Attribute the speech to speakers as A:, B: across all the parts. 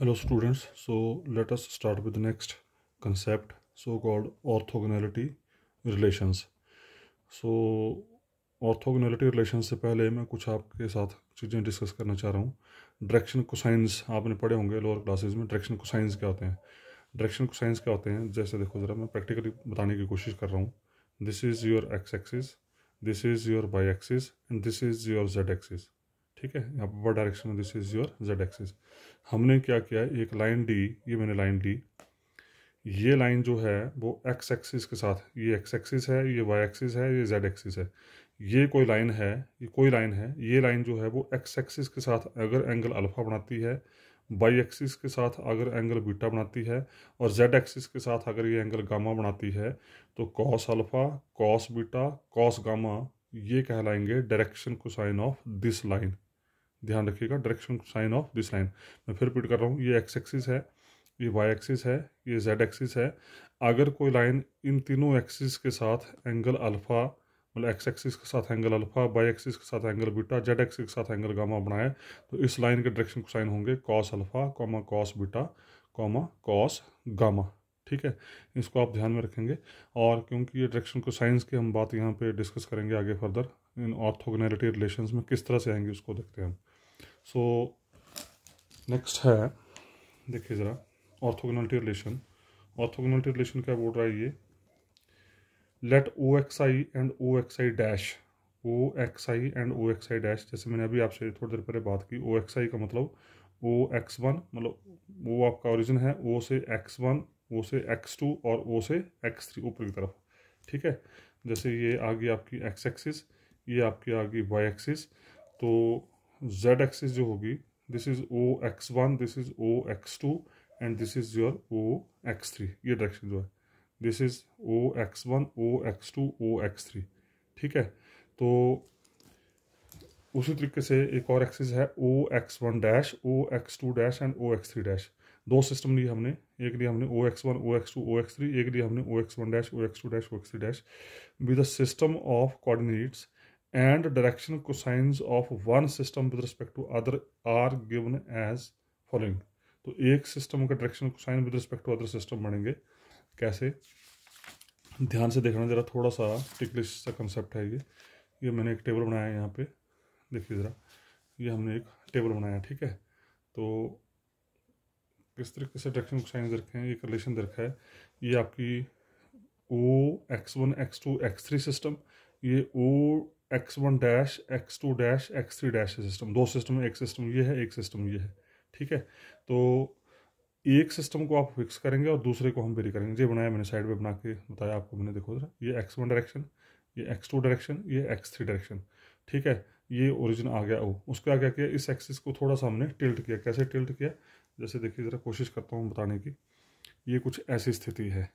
A: hello students so let us start with the next concept so called orthogonality relations so orthogonality relations से पहले मैं कुछ आपके साथ चीज़ें डिस्कस करना चाह रहा हूँ डायरेक्शन कोसाइंस आपने पढ़े होंगे लोअर क्लासेस में डायरेक्शन कोसाइंस क्या होते हैं डायरेक्शन कोसाइंस क्या होते हैं जैसे देखो ज़रा मैं प्रैक्टिकली बताने की कोशिश कर रहा हूँ this is your X axis this is your Y axis and this is your Z axis ठीक है यहाँ पर डायरेक्शन में this is your Z axis हमने क्या किया एक लाइन डी ये मैंने लाइन डी ये लाइन जो है वो एक्स एक्सिस के साथ ये एक्स एक्सिस है ये वाई एक्सिस है ये जेड एक्सिस है ये कोई लाइन है ये कोई लाइन है ये लाइन जो है वो एक्स एक्सिस के साथ अगर एंगल अल्फा बनाती है वाई एक्सिस के साथ अगर एंगल बीटा बनाती है और जेड एक्सिस के साथ अगर ये एंगल गामा बनाती है तो cos alpha cos beta cos gamma ये कहलाएंगे डायरेक्शन को साइन ऑफ दिस लाइन ध्यान रखिएगा direction sine of this line मैं फिर रिपीट कर रहा हूँ ये एक्स एक्सिस है ये वाई एक्सिस है ये जेड एक्सिस है अगर कोई लाइन इन तीनों एक्सिस के साथ एंगल अल्फ़ा मतलब एक्स एक्सिस के साथ एंगल अल्फ़ा वाई एक्सिस के साथ एंगल बीटा जेड एक्सिस के साथ एंगल गामा बनाए तो इस लाइन के डायरेक्शन साइन होंगे cos alpha comma cos beta comma cos gamma ठीक है इसको आप ध्यान में रखेंगे और क्योंकि ये डायरेक्शन को साइंस की हम बात यहाँ पे डिस्कस करेंगे आगे फर्दर इन ऑर्थोगनैलिटी रिलेशंस में किस तरह से आएंगे उसको देखते हैं हम सो नेक्स्ट है देखिए ज़रा ऑर्थोगोनलिटी रिलेशन ऑर्थोगोनलिटी रिलेशन क्या बोल रहा है ये let O X I and O X I dash O X I and O X I dash जैसे मैंने अभी आपसे थोड़ी देर पहले बात की ओ एक्स आई का मतलब ओ एक्स वन मतलब वो आपका ओरिजिन है ओ से एक्स वन ओ से एक्स टू और ओ से एक्स थ्री ऊपर की तरफ ठीक है जैसे ये आ गई आपकी एक्स एक्सिस ये आपकी आ गई वाई एक्सिस तो जेड एक्सिस जो होगी this is O X one this is O X two and this is your O X three ये डायरेक्शन जो है this is O X one O X two O X three ठीक है तो उसी तरीके से एक और एक्सिस है O X one dash O X two dash and O X three dash दो सिस्टम लिए हमने एक लिए हमने O X one O X two O X three एक लिए हमने O X one dash O X two dash O X three dash with the system of coordinates and direction cosines of one system with respect to other are given as following तो एक system का direction cosine with respect to other system बनेंगे कैसे ध्यान से देखना ज़रा थोड़ा सा टिकलिश सा कंसेप्ट है ये ये मैंने एक टेबल बनाया है यहाँ पे देखिए ज़रा ये हमने एक टेबल बनाया ठीक है तो किस तरीके से डायरेक्शन कोसाइन रखे हैं ये रिलेशन रखा है ये आपकी O X one X two X three system ये O X one dash X two dash X three dash है सिस्टम दो सिस्टम एक सिस्टम ये है एक सिस्टम ये है ठीक है तो एक सिस्टम को आप फिक्स करेंगे और दूसरे को हम वेरी करेंगे ये बनाया मैंने साइड पे बना के बताया आपको मैंने देखो जरा ये एक्स वन डायरेक्शन ये एक्स टू डायरेक्शन ये एक्स थ्री डायरेक्शन ठीक है ये ओरिजिन आ गया उसके उसका क्या किया इस एक्सिस को थोड़ा सा हमने टिल्ट किया कैसे टिल्ट किया जैसे देखिए ज़रा कोशिश करता हूँ बताने की ये कुछ ऐसी स्थिति है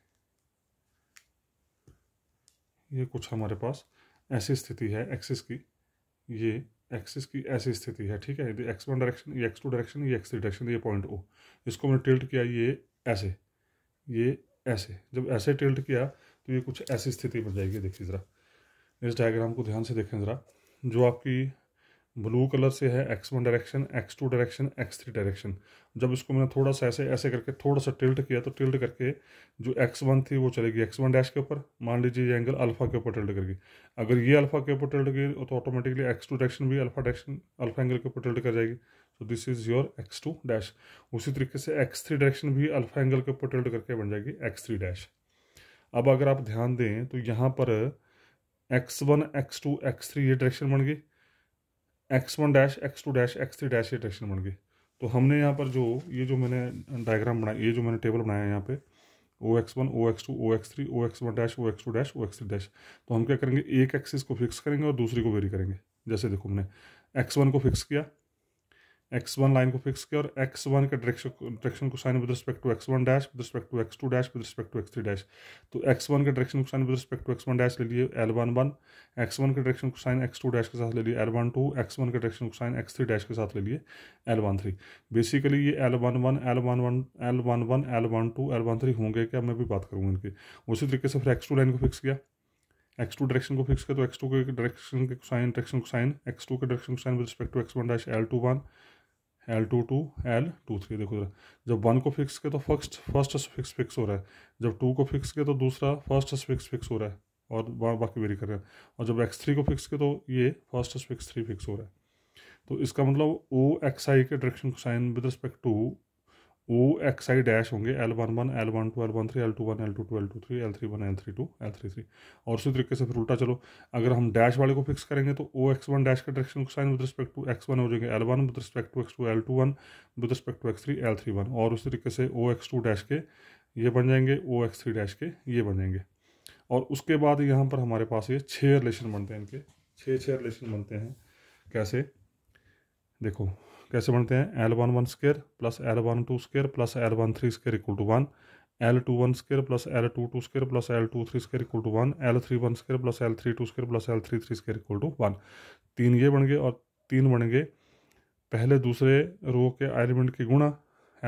A: ये कुछ हमारे पास ऐसी स्थिति है एक्सिस की ये एक्सिस की ऐसी स्थिति है ठीक है यदि एक्स वन डायरेक्शन ये एक्स टू डायरेक्शन ये एक्स थ्री डायरेक्शन ये पॉइंट ओ इसको मैंने टिल्ट किया ये ऐसे ये ऐसे जब ऐसे टिल्ट किया तो ये कुछ ऐसी स्थिति बन जाएगी देखिए ज़रा इस डायग्राम को ध्यान से देखें ज़रा जो आपकी ब्लू कलर से है X one direction X two direction X three direction जब इसको मैंने थोड़ा सा ऐसे ऐसे करके थोड़ा सा टिल्ट किया तो टिल्ट करके जो एक्स वन थी वो चलेगी एक्स वन डैश के ऊपर मान लीजिए ये एंगल अल्फा के ऊपर टिल्ट करेगी अगर ये अल्फा के ऊपर टिल्ट गई तो ऑटोमेटिकली एक्स टू डायरेक्शन भी अल्फा डायरेक्शन अल्फा एंगल के ऊपर टिल्ट कर जाएगी तो this is your X two dash उसी तरीके से एक्स थ्री डायरेक्शन भी अल्फा एंगल के ऊपर टिल्ट करके बन जाएगी एक्स थ्री डैश अब अगर आप ध्यान दें तो यहाँ पर X one X two X three ये डायरेक्शन बन गई X one dash X two dash X three dash ये डायरेक्शन बन गई तो हमने यहाँ पर जो ये जो मैंने डायग्राम बनाया ये जो मैंने टेबल बनाया है यहाँ पे O X one O X two O X three O X one dash O X two dash O X three dash तो हम क्या करेंगे एक एक्सिस को फिक्स करेंगे और दूसरी को वेरी करेंगे जैसे देखो हमने एक्स वन को फिक्स किया एक्स वन लाइन को फिक्स किया और एक्स वन का direction direction cosine with respect to X one dash with respect to X two dash with respect to X three dash तो X one का direction cosine with respect to X one dash ले लिए L one one X one का direction cosine X two dash के साथ ले लिए L one two X one का direction cosine X three dash के साथ ले लिए एल वन थ्री बेसिकली ये L one one L one one L one one L one two L one three होंगे क्या मैं भी बात करूँगा इनकी उसी तरीके से फिर एक्स टू लाइन को फिक्स किया एक्स टू डायरेक्शन को फिक्स किया तो एक्स टू के डायरेक्शन के sine direction cosine X two के direction cosine with respect to X one dash L two one L two two L two three देखो जरा जब one को फिक्स किया तो फर्स्ट फर्स्ट फिक्स फिक्स हो रहा है जब टू को फिक्स किया तो दूसरा फर्स्ट फिक्स फिक्स हो रहा है और बाकी वेरी कर रहे हैं और जब एक्स थ्री को फिक्स किया तो ये फर्स्ट फिक्स थ्री फिक्स हो रहा है तो इसका मतलब ओ एक्स आई के direction cosine with respect to वो एक्स आई डैश होंगे L one one L one two L one three L two one L two two L two three L three one L three two L three three और उसी तरीके से फिर उल्टा चलो अगर हम डैश वाले को फिक्स करेंगे तो ओ एक्स वन डैश का direction sine with respect to X one हो जाएंगे L one with respect to X two L two one with respect to X three L three one और उसी तरीके से ओ एक्स टू डैश के ये बन जाएंगे ओ एक्स थ्री डैश के ये बन जाएंगे और उसके बाद यहाँ पर हमारे पास ये छः रिलेशन बनते हैं इनके छः छः रिलेशन बनते हैं कैसे देखो कैसे बनते हैं L one one square plus L one two square plus L one three square equal to one L two one square plus L two two square plus L two three square equal to one L three one square plus L three two square plus L three three square equal to one तीन ये बन गए और तीन बन गए पहले दूसरे रो के एलिमेंट के गुणा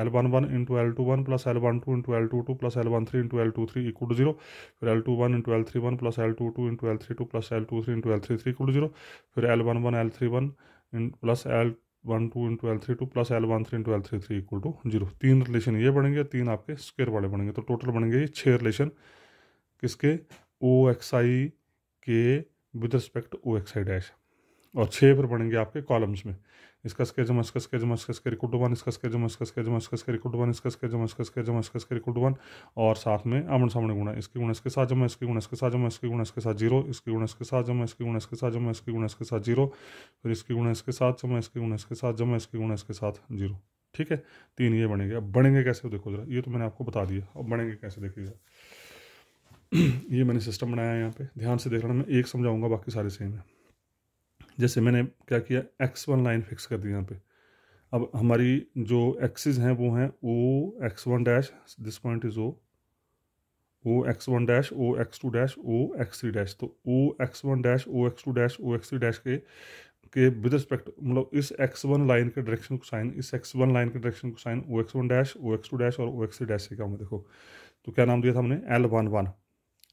A: L one one into L two one plus L one two into L two two plus L one three into L two three equal to zero फिर L two one into L three one plus L two two into L three two plus L two three into L three three equal to zero फिर L one one L three one plus L one two into L three two plus L one three into L three three equal to zero तीन relation ये बनेंगे तीन आपके square वाले बनेंगे तो total बनेंगे ये छः रिलेशन किसके ओ एक्स आई के with respect O X I dash और छः फिर बनेंगे आपके कॉलम्स में इसकस के जमस कस के जमस कस कर इक्वल टू वन इसकस के जमस कस के जमस कस कर इक्वल टू वन इसकस के जमस कस के जमस कस कर इक्वल वन और साथ में आमण सामने गुणा इसकी गुणस के साथ जमा इसकी गुणस के साथ जमा इसकी गुणस के साथ जीरो इसकी गुणस के साथ जमा इसकी गुणस के साथ जमा इसकी गुणस के साथ जीरो फिर इसकी गुणा इसके साथ जमा इसकी गुणा इसके साथ जमा इसकी गुणा इसके साथ जीरो ठीक है तीन ये बनेंगे अब बढ़ेंगे कैसे देखो जरा ये तो मैंने आपको बता दिया अब बढ़ेंगे कैसे देखिएगा ये मैंने सिस्टम बनाया है यहाँ पे ध्यान से देख रहा मैं एक समझाऊंगा बाकी सारे सेम है जैसे मैंने क्या किया एक्स वन लाइन फिक्स कर दी यहाँ पे अब हमारी जो एक्सेस हैं वो हैं O X one dash this point is O O X one dash O X two dash O X three dash तो O X one dash O X two dash O X three dash के के with respect मतलब इस X one line के direction cosine इस X one line के direction cosine O X one dash O X two dash और O X three dash से क्या हमें देखो तो क्या नाम दिया था हमने L one one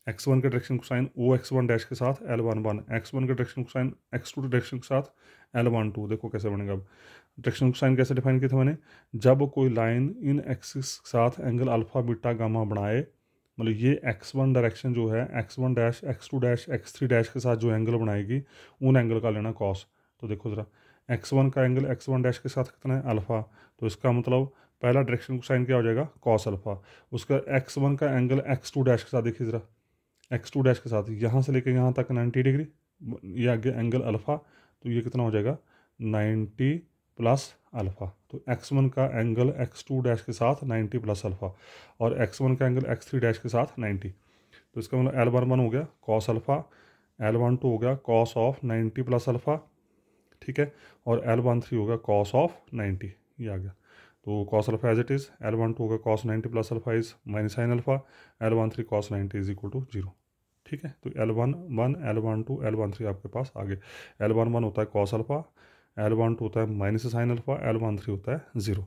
A: X one के direction cosine O X one dash के साथ L one one X one के direction cosine X two के डायरेक्शन के साथ एल वन टू देखो कैसे बनेगा अब डायरेक्शन को साइन कैसे डिफाइन किया था मैंने जब कोई लाइन इन एक्सिस के साथ एंगल अल्फा बीटा गामा बनाए मतलब ये एक्स वन डायरेक्शन जो है X one dash X two dash X three dash के साथ जो एंगल बनाएगी उन एंगल का लेना कॉस तो देखो ज़रा एक्स वन का एंगल एक्स वन डैश के साथ कितना है अल्फ़ा तो इसका मतलब पहला डायरेक्शन को साइन क्या हो जाएगा कॉस अल्फ़ा उसका एक्स वन का एंगल एक्स टू डैश के साथ देखिए ज़रा एक्स टू डैश के साथ यहाँ से लेकर यहाँ तक नाइन्टी डिग्री ये आगे एंगल अल्फ़ा तो ये कितना हो जाएगा नाइन्टी प्लस अल्फ़ा तो एक्स वन का एंगल एक्स टू डैश के साथ नाइन्टी प्लस अल्फ़ा और एक्स वन का एंगल एक्स थ्री डैश के साथ नाइन्टी तो इसका मतलब एल वन वन हो गया cos alpha L one two हो गया cos of ninety plus alpha ठीक है और एल वन थ्री हो गया कॉस ऑफ नाइन्टी ये आ गया तो cos alpha as it is L one two का cos ninety plus alpha is minus sine alpha L one three cos ninety is equal to zero ठीक है तो L one one L one two L one three आपके पास आगे L one one होता है cos alpha L one two होता है minus sine alpha L one three होता है ज़ीरो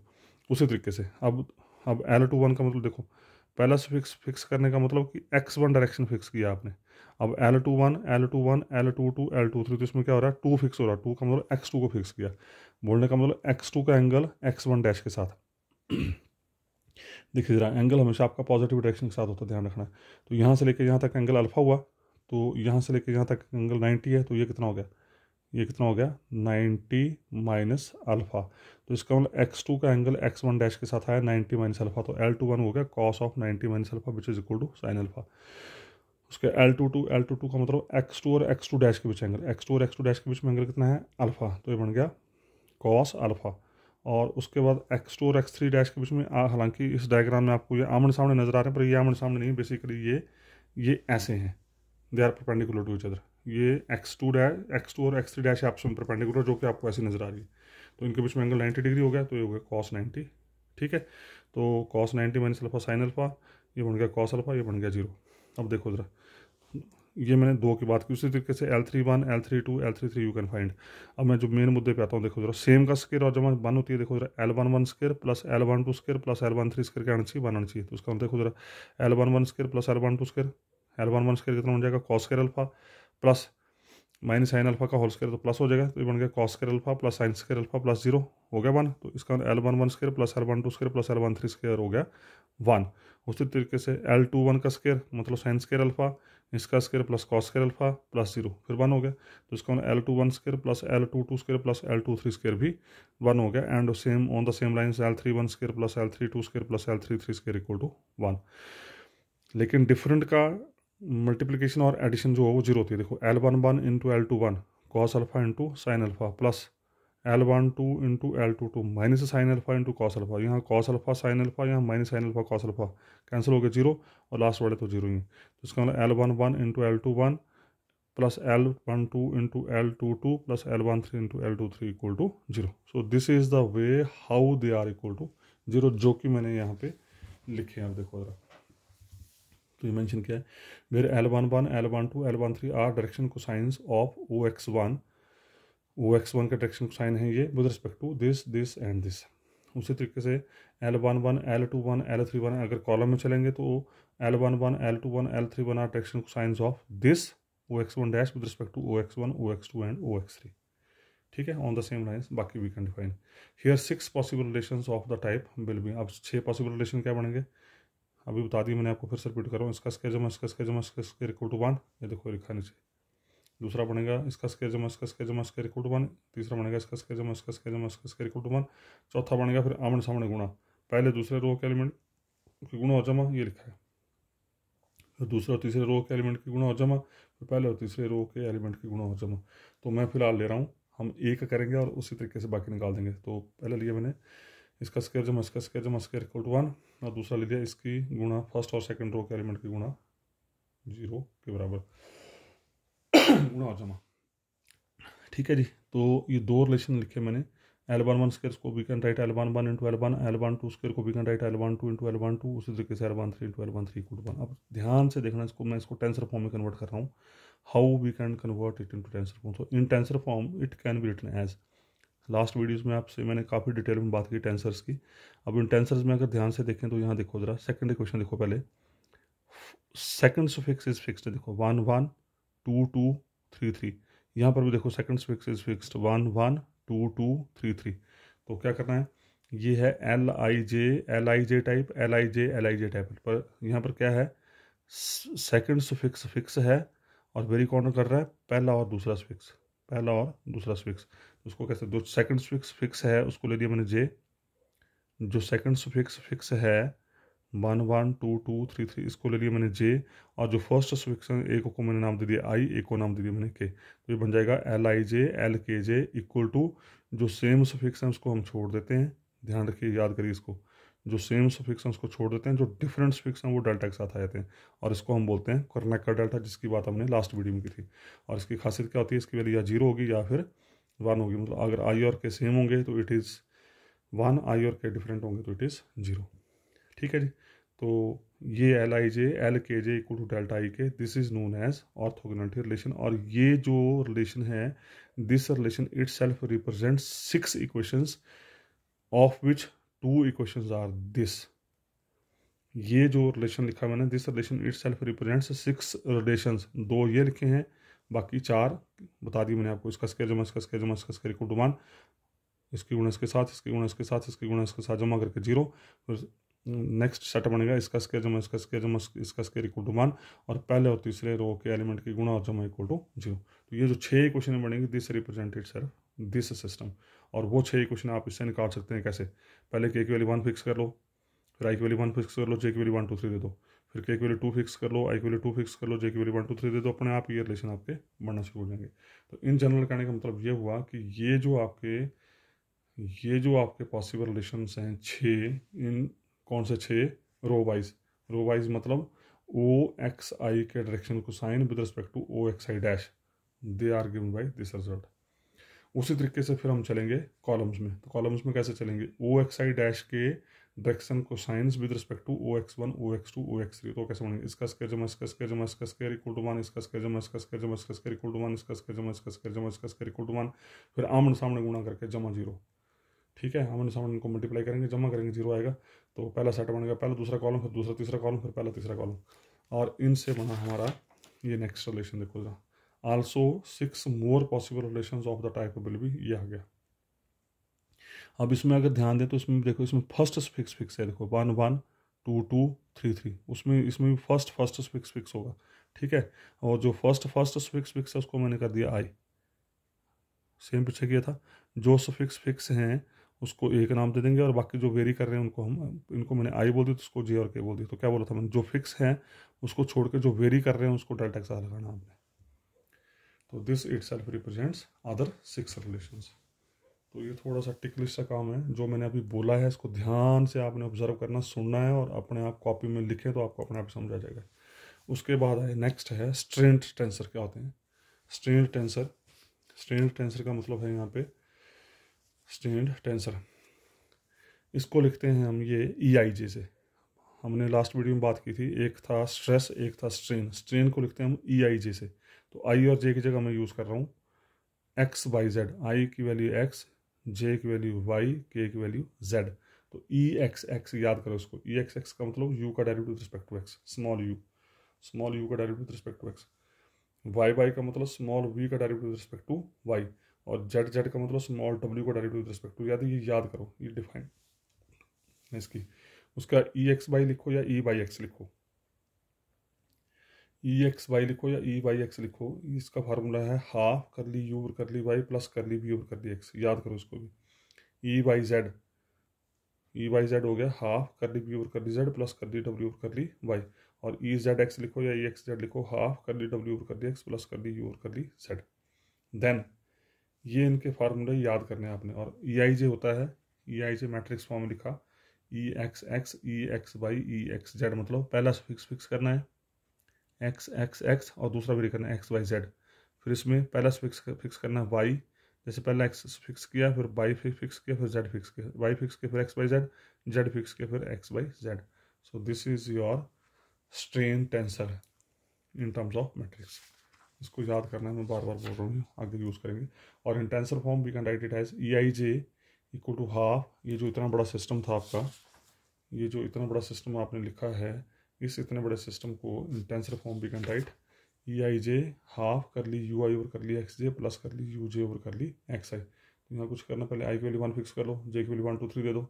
A: उसी तरीके से अब अब एल टू वन का मतलब देखो पहला फिक्स फिक्स करने का मतलब कि एक्स वन डायरेक्शन फिक्स किया आपने अब L two one L two one L two two L two three तो इसमें क्या हो रहा है टू फिक्स हो रहा है टू का मतलब एक्स टू को फिक्स किया बोलने का मतलब एक्स टू का एंगल एक्स वन डैश के साथ देखिए जरा एंगल हमेशा आपका पॉजिटिव डायरेक्शन के साथ होता है ध्यान रखना तो यहाँ से लेकर यहाँ तक एंगल अल्फा हुआ तो यहाँ से लेकर यहाँ तक एंगल नाइन्टी है तो ये कितना हो गया ये कितना हो गया नाइन्टी माइनस अल्फ़ा तो इसका मतलब एक्स टू का एंगल एक्स वन डैश के साथ आया नाइन्टी माइनस अल्फ़ा तो एल टू वन हो गया cos of ninety minus alpha which is equal to sine alpha उसके L two two L two two का मतलब एक्स टू और एक्स टू डैश के बीच एंगल एक्स टू और एक्स टू डैश के बीच में एंगल कितना है अल्फ़ा तो ये बन गया कॉस अल्फ़ा और उसके बाद एक्स टू और एक्स थ्री डैश के बीच में हालांकि इस डायग्राम में आपको ये आमन सामने नज़र आ रहे हैं पर ये आमन सामने नहीं बेसिकली ये ये ऐसे हैं they are perpendicular to each other ये X two dash X two और एक्स थ्री डैश आपसे में परपेंडिकुलर जो कि आपको ऐसी नज़र आ रही है तो इनके बीच में एंगल नाइन्टी डिग्री हो गया तो ये हो गया कॉस नाइन्टी ठीक है तो cos ninety minus alpha sine alpha ये बन गया कॉस अल्फा ये बन गया जीरो अब देखो ज़रा ये मैंने दो की बात की उसी तरीके से L three one L three two L three three you can find अब मैं जो मेन मुद्दे पे आता हूँ देखो जरा सेम का स्केयर और मैं वन होती है देखो जरा L one one square plus L one two square plus L one three square क्या आना चाहिए वन आना चाहिए तो उसका मतलब देखो जरा L one one square plus L one two square L one one square कितना बन जाएगा cos square alpha plus minus sine alpha का होल स्केयर तो प्लस हो जाएगा तो ये बन गया cos alpha plus sine square alpha plus zero हो गया वन तो इसका L one one square plus L one two square plus L one three square हो गया वन उसी तरीके से एल टू वन का स्केयर मतलब साइन स्केयर अल्फा इसका square plus cos square alpha plus zero फिर वन हो गया तो इसका L two one square plus L two two square plus L two three square भी वन हो गया and same on the same line L three one square plus L three two square plus L three three square equal to one लेकिन different का multiplication और addition जो है वो zero होती है देखो L one one into L two one cos alpha into sine alpha plus L one two into L two two minus sine alpha into cos alpha यहाँ कॉस अल्फ़ा साइन अल्फ़ा यहाँ minus sine alpha cos alpha cancel हो गया zero और last वाले तो zero ही तो इसका मतलब L one one into L two one plus L one two into L two two plus L one three into L two three equal to zero so this is the way how they are equal to zero जो कि मैंने यहाँ पे लिखे हैं आप देखो ज़रा तो ये मैंशन किया है where L one one L one two L one three are direction cosines of O X one O X one का डायरेक्शन को साइन है ये with respect to this this and this उसी तरीके से L one one L two one L three one अगर column में चलेंगे तो L one one L two one L three one are direction cosines of this O X one dash with respect to O X one O X two and O X three ठीक है on the same lines बाकी we can define here six possible relation of the type will be अब छः possible relation क्या बनेंगे अभी बता दिया मैंने आपको फिर से रिपीट कर रहा हूँ इसका स्केयर जमा इसका स्केयर जमा इसका स्केयर इक्वल टू वन ये देखो लिखा नीचे दूसरा बनेगा इसका स्केयर जमा इसका स्केयर जमा स्केयर इक्वल टू वन तीसरा बनेगा इसका स्केयर जमा इसका स्केयर जमा इसका स्केयर इक्वल टू वन चौथा बनेगा फिर आमने सामने गुणा पहले दूसरे रो के एलिमेंट की गुणा और जमा ये लिखा है फिर दूसरे और तीसरे रो के एलिमेंट की गुणा और जमा फिर पहले और तीसरे रो के एलिमेंट की गुणा और जमा तो मैं फिलहाल ले रहा हूँ हम एक करेंगे और उसी तरीके से बाकी निकाल देंगे तो पहले लिए मैंने इसका स्केयर जमा इसका स्केयर जमा स्केयर इक्वल टू वन और दूसरा ले लिया इसकी गुणा फर्स्ट और सेकंड रो के एलिमेंट की गुणा जीरो के बराबर गुणा और जमा ठीक है जी तो ये दो रिलेशन लिखे मैंने एल वन वन स्केयर को we can write L one one into L one L one two square को we can write L one two into L one two उसी तरीके से L one three into L one three equal one अब ध्यान से देखना इसको मैं इसको टेंसर फॉर्म में कन्वर्ट कर रहा हूँ how we can convert it into tensor form so in tensor form it can be written as last videos में आपसे मैंने काफ़ी डिटेल में बात की टेंसर्स की अब इन टेंसर्स में अगर ध्यान से देखें तो यहाँ देखो ज़रा सेकेंड क्वेश्चन देखो पहले सेकेंड सुफिक्स इज़ फिक्सड देखो one one two to three थ्री यहाँ पर भी देखो second suffix is fixed one one two to three three तो क्या करना है ये है L I J L I J type L I J L I J type पर यहाँ पर क्या है सेकेंड सुफिक्स फिक्स है और वेरी कॉर्नर कर रहा है पहला और दूसरा सुफिक्स पहला और दूसरा सुफिक्स उसको कैसे जो सेकंड सुफिक्स फिक्स है उसको ले लिया मैंने जे जो सेकंड सुफिक्स फिक्स है one one two to three three इसको ले लिया मैंने जे और जो फर्स्ट सुफिक्स ए को, को मैंने नाम दे दिया आई ए को नाम दे दिया मैंने के तो ये बन जाएगा L I J L K J equal to जो सेम सुफिक्स है उसको हम छोड़ देते हैं ध्यान रखिए याद करिए इसको जो सेम सफिक्स हैं उसको छोड़ देते हैं जो डिफरेंट सफिक्स हैं वो डेल्टा के साथ आ जाते हैं और इसको हम बोलते हैं कर्नाक का डेल्टा जिसकी बात हमने लास्ट वीडियो में की थी और इसकी खासियत क्या होती है इसकी वैल्यू या जीरो होगी या फिर वन होगी मतलब अगर आई और के सेम होंगे तो इट इज़ वन आई और के डिफरेंट होंगे तो इट इज़ जीरो ठीक है जी तो ये L I J L K J equal to delta I K this is known as orthogonality relation और ये जो रिलेशन है this relation itself represent six equations of which two equations are this ये जो relation लिखा मैंने this relation itself represents six relations दो ये लिखे हैं बाकी चार बता दी मैंने आपको इसका स्केर जमा इसका के जमा इसका स्केर इक्वल टू वन इसकी गुणस के साथ इसकी गुणस के साथ इसकी गुणस के साथ जमा करके जीरो फिर नेक्स्ट सेट बनेगा इसका स्केर जमा इसका के जमा इसका स्केर इक्वल टू वन और पहले और तीसरे रो के एलिमेंट की गुणा और जमा इक्वल टू जीरो तो ये जो छः क्वेश्चन बनेंगे this represented sir this system और वो छः क्वेश्चन आप इससे निकाल सकते हैं कैसे पहले के की वैल्यू वन फिक्स कर लो फिर आई की वैल्यू वन फिक्स कर लो जे की वैल्यू वन टू थ्री दे दो फिर के वैल्यू टू फिक्स कर लो आई वैल्यू टू फिक्स कर लो जे की वैल्यू वन टू थ्री दे दो अपने आप ये रिलेशन आपके बनना शुरू हो जाएंगे तो इन जनरल कहने का मतलब ये हुआ कि ये जो आपके ये जो आपके पॉसिबल रिलेशन हैं छः इन कौन से छः रो वाइज रो वाइज मतलब ओ एक्स आई के direction cosine with respect to O X I dash they are given by this result उसी तरीके से फिर हम चलेंगे कॉलम्स में तो कॉलम्स में कैसे चलेंगे ओ एक्स आई डैश के direction cosines with respect to O X one O X two O X three तो कैसे बनेंगे इसका स्केयर जमा इसका स्केयर जमा इसका स्केयर इक्वल टू वन इसका स्केयर जमा इसका स्केयर जमा इसका स्केयर इक्वल टू वन इसका स्केयर जमा इसका स्केयर जमा इसका स्केयर इक्वल टू वन फिर आमने सामने गुणा करके जमा जीरो ठीक है आमने सामने इनको मल्टीप्लाई करेंगे जमा करेंगे जीरो आएगा तो पहला सेट बनेगा पहला दूसरा कॉलम फिर दूसरा तीसरा कॉलम फिर पहला तीसरा कॉलम और इनसे बना हमारा ये नेक्स्ट रिलेशन देखो जरा also six more possible relation of the type will भी ये आ गया अब इसमें अगर ध्यान दें तो इसमें देखो इसमें फर्स्ट फिक्स फिक्स है देखो one one two to three three उसमें इसमें भी फर्स्ट फर्स्ट फिक्स फिक्स होगा ठीक है और जो फर्स्ट फर्स्ट फिक्स फिक्स है उसको मैंने कर दिया आई सेम पीछे किया था जो सफिक्स फिक्स हैं उसको ए का नाम दे देंगे और बाकी जो वेरी कर रहे हैं उनको हम इनको मैंने आई बोल दी तो उसको जे और के बोल दी तो क्या बोला था मैंने जो फिक्स हैं उसको छोड़ के जो वेरी कर रहे हैं उसको डाटा एक्स आर का नाम तो this itself represents other six relations तो ये थोड़ा सा टिकलिश सा काम है जो मैंने अभी बोला है इसको ध्यान से आपने ऑब्जर्व करना सुनना है और अपने आप कॉपी में लिखे तो आपको अपने आप समझ आ जाएगा उसके बाद आए नेक्स्ट है स्ट्रेंट टेंसर क्या होते हैं स्ट्रेंट टेंसर स्ट्रेंट टेंसर का मतलब है यहाँ पे स्ट्रेंट टेंसर इसको लिखते हैं हम ये ई आई जे से हमने लास्ट वीडियो में बात की थी एक था स्ट्रेस एक था स्ट्रेन स्ट्रेन को लिखते हैं हम ई आई जे से तो आई और जे की जगह मैं यूज़ कर रहा हूँ एक्स वाई जेड आई की वैल्यू एक्स जे की वैल्यू वाई के की वैल्यू जेड तो ई एक्स एक्स याद करो उसको ई e एक्स एक्स का मतलब यू का direct derivative respect to X small U small U का direct derivative respect to X Y Y का मतलब स्मॉल वी का direct derivative respect to Y और जेड जेड का मतलब स्मॉल डब्ल्यू का डायरेक्ट डेरिवेटिव रिस्पेक्ट टू याद ये याद करो ये डिफाइन इसकी उसका ई एक्स वाई लिखो या ई वाई एक्स लिखो ई एक्स वाई लिखो या ई वाई एक्स लिखो इसका फार्मूला है हाफ कर ली यू और कर ली वाई प्लस कर ली वी और कर ली एक्स याद करो इसको भी E Y Z E Y Z हो गया हाफ कर ली वी और कर ली जेड प्लस कर ली डब्ल्यू और कर ली वाई और ई जेड एक्स लिखो या ई एक्स जेड लिखो हाफ कर ली डब्ल्यू और कर ली एक्स प्लस कर ली यू और कर ली जेड देन ये इनके फार्मूले याद करने हैं आपने और ई आई जे होता है ई आई जे मैट्रिक्स फॉर्म लिखा E X X E X Y E X Z मतलब पहला फिक्स फिक्स करना है एक्स एक्स एक्स और दूसरा भी करना है एक्स वाई जेड फिर इसमें पहला फिक्स फिक्स करना वाई जैसे पहला एक्स फिक्स किया फिर वाई फिक्स किया फिर जेड फिक्स किया वाई फिक्स किया फिर X Y Z Z fix किया फिर X Y Z so this is your strain tensor in terms of matrix इसको याद करना है मैं बार बार बोल रहा हूँ आगे यूज़ करेंगे और in tensor form we can write it has E I J equal to half ये जो इतना बड़ा सिस्टम था आपका ये जो इतना बड़ा सिस्टम आपने लिखा है इस इतने बड़े सिस्टम को tensor form we can write E I J half कर ली यू आई ओवर कर ली एक्स जे प्लस कर ली यू जे ओवर कर ली एक्स आई तो यहाँ कुछ करना पहले आई की वैल्यू वन फिक्स कर लो जे की वैल्यू वन टू थ्री दे दो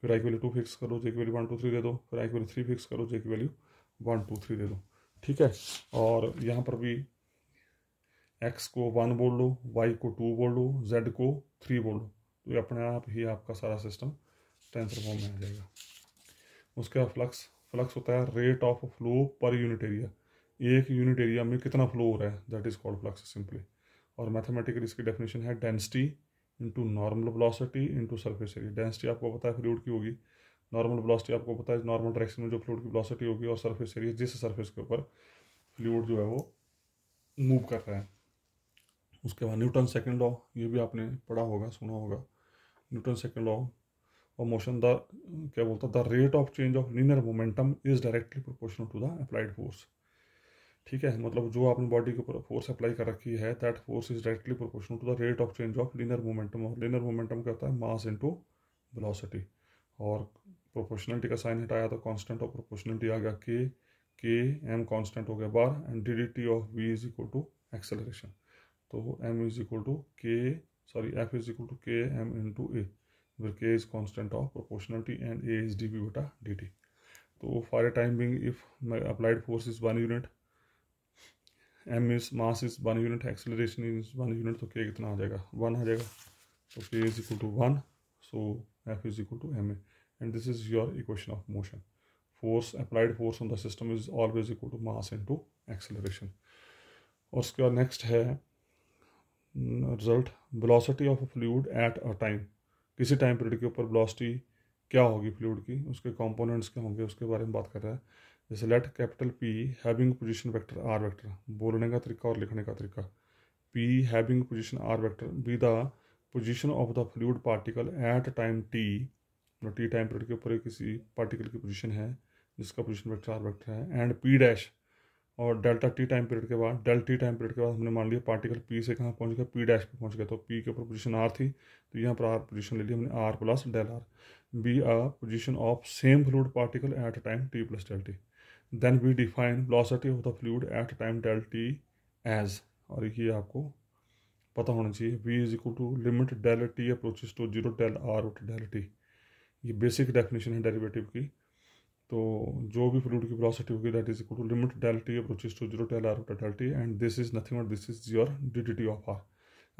A: फिर आई की वैल्यू टू फिक्स करो जे की वैल्यू वन टू थ्री दे दो फिर आई की वैल्यू थ्री फिक्स करो जे की वैल्यू वन टू थ्री दे दो ठीक है और यहाँ पर भी एक्स को वन बोल लो वाई को टू बोल लो जेड को थ्री बोल लो तो ये अपने आप ही आपका सारा सिस्टम टेंसर फॉर्म में आ जाएगा उसके बाद फ्लक्स फ्लक्स होता है रेट ऑफ फ्लो पर यूनिट एरिया एक यूनिट एरिया में कितना फ्लो हो रहा है that is called flux simply और मैथमेटिकली इसकी डेफिनेशन है density into normal velocity into surface area density आपको पता है फ्लूड की होगी नॉर्मल ब्लॉसिटी आपको पता है नॉर्मल डायरेक्शन में जो फ्लूड की ब्लॉसिटी होगी और सर्फेस एरिया जिस सर्फेस के ऊपर फ्लूड जो है वो मूव कर रहा है उसके बाद न्यूटन सेकेंड लॉ ये भी आपने पढ़ा होगा सुना होगा न्यूटन सेकेंड लॉ और मोशन द क्या बोलता the rate of change of linear momentum is directly proportional to the applied force ठीक है मतलब जो आपने बॉडी के ऊपर फोर्स अप्लाई कर रखी है that force is directly proportional to the rate of change of linear momentum और लिनर मोमेंटम क्या होता है मास इंटू वेलोसिटी और प्रोपोर्शनलिटी का साइन हटाया तो कॉन्स्टेंट ऑफ प्रोपोर्शनलिटी आ गया के के एम कॉन्स्टेंट हो गया बार and D D of V is equal to acceleration तो M is equal to K sorry F is equal to K M into A where k is constant of proportionality and a is dp beta dt so for a time being if my applied force is one unit m is mass is one unit acceleration is one unit तो k कितना आ जाएगा one आ जाएगा तो k is equal to one so f is equal to ma and this is your equation of motion force applied force on the system is always equal to mass into acceleration और उसके बाद next है result velocity of a fluid at a time किसी time period के ऊपर ब्लॉस्टी क्या होगी fluid की उसके कंपोनेंट्स क्या होंगे उसके बारे में बात कर रहा है जैसे let capital P having position vector R vector बोलने का तरीका और लिखने का तरीका P having position R vector be the position of the fluid particle at time T T time period के ऊपर किसी पार्टिकल की पोजीशन है जिसका पोजीशन वेक्टर आर वेक्टर है एंड पी डैश और डेल्टा टी टाइम पीरियड के बाद डेल टी टाइम पीरियड के बाद हमने मान लिया पार्टिकल पी से कहाँ पहुँच गया पी डैश पर पहुँच गया तो पी के ऊपर पोजीशन आर थी तो यहाँ पर आर पोजीशन ले ली हमने R plus del R be a position of same fluid particle at time T plus del T then we define velocity of the fluid at time del T as और ये आपको पता होना चाहिए V is equal to limit del T approaches to zero del R del T ये basic definition है derivative की तो जो भी फ्लूड की वेलोसिटी होगी that is equal to limit delta T approaches to zero del R बटा delta and this is nothing but this is your D of R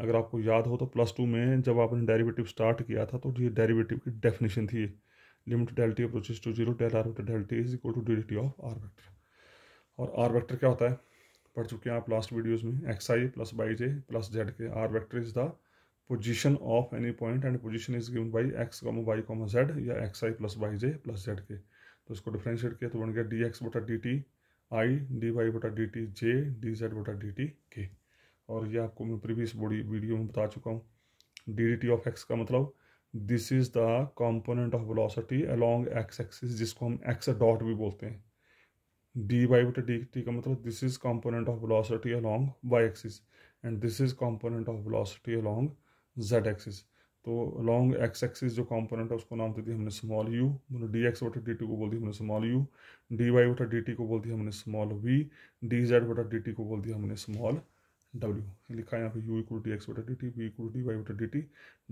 A: अगर आपको याद हो तो प्लस टू में जब आपने डेरिवेटिव स्टार्ट किया था तो ये डेरिवेटिव की डेफिनेशन थी limit delta T approaches to zero del R बटा delta is equal to D of R vector और आर वैक्टर क्या होता है पढ़ चुके हैं आप लास्ट वीडियोज़ में X I plus Y J plus Z K R vector is the position of any point and position is given by X comma Y comma Z या X I plus Y J plus Z K तो इसको differentiate किया तो बन गया D X बटा D T I D Y बटा D T J D Z बटा डी टी के और ये आपको मैं प्रीवियस बॉडी वीडियो में बता चुका हूँ D D T of X का मतलब this is the component of velocity along X axis जिसको हम एक्स डॉट भी बोलते हैं डी वाई बटा डी टी का मतलब this is component of velocity along Y axis and this is component of velocity along Z axis तो long X axis जो कंपोनेंट है उसको नाम दे दिया हमने स्मॉल यू मतलब डी एक्स वोटा डी टी को बोल दिया हमने स्मॉल यू डी वाई वोटा डी टी को बोल दिया हमने स्मॉल वी डी जेड वोटा डी टी को बोल दिया हमने स्मॉल डब्ल्यू लिखा यहाँ पे यू इक्वल डी एक्स वोटा D T V equal D Y वोटा D T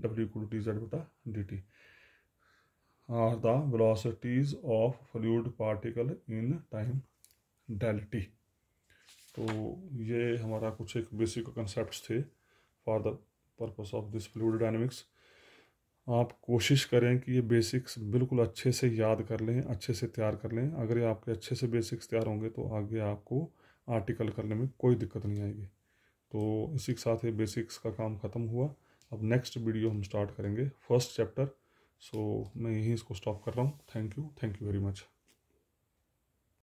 A: W equal D Z वोटा D T are the velocities of fluid particle in time del T तो ये हमारा कुछ एक बेसिक कंसेप्ट थे for the purpose of this fluid dynamics आप कोशिश करें कि ये बेसिक्स बिल्कुल अच्छे से याद कर लें अच्छे से तैयार कर लें अगर ये आपके अच्छे से बेसिक्स तैयार होंगे तो आगे आपको आर्टिकल करने में कोई दिक्कत नहीं आएगी तो इसी के साथ ये बेसिक्स का काम ख़त्म हुआ अब नेक्स्ट वीडियो हम स्टार्ट करेंगे फर्स्ट चैप्टर सो मैं यहीं इसको स्टॉप कर रहा हूँ thank you thank you very much